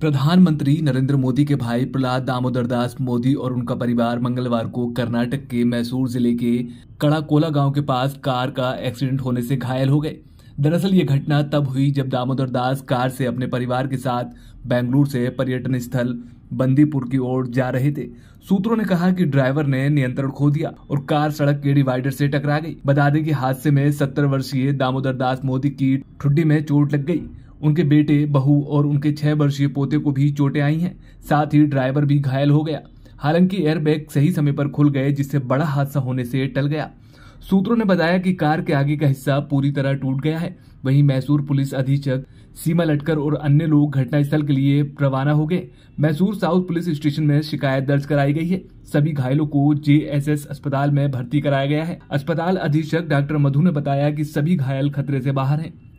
प्रधानमंत्री नरेंद्र मोदी के भाई प्रहलाद दामोदर दास मोदी और उनका परिवार मंगलवार को कर्नाटक के मैसूर जिले के कड़ाकोला गांव के पास कार का एक्सीडेंट होने से घायल हो गए दरअसल ये घटना तब हुई जब दामोदर दास कार से अपने परिवार के साथ बेंगलुरु से पर्यटन स्थल बंदीपुर की ओर जा रहे थे सूत्रों ने कहा कि ड्राइवर ने नियंत्रण खो दिया और कार सड़क के डिवाइडर से टकरा गई बता दें कि हादसे में सत्तर वर्षीय दामोदर दास मोदी की ठुड्डी में चोट लग गई उनके बेटे बहू और उनके छह वर्षीय पोते को भी चोटें आई हैं साथ ही ड्राइवर भी घायल हो गया हालांकि एयरबैग सही समय पर खुल गए जिससे बड़ा हादसा होने से टल गया सूत्रों ने बताया कि कार के आगे का हिस्सा पूरी तरह टूट गया है वहीं मैसूर पुलिस अधीक्षक सीमा लटकर और अन्य लोग घटनास्थल के लिए रवाना हो गए मैसूर साउथ पुलिस स्टेशन में शिकायत दर्ज कराई गई है सभी घायलों को एस अस्पताल में भर्ती कराया गया है अस्पताल अधीक्षक डॉक्टर मधु ने बताया कि सभी घायल खतरे से बाहर हैं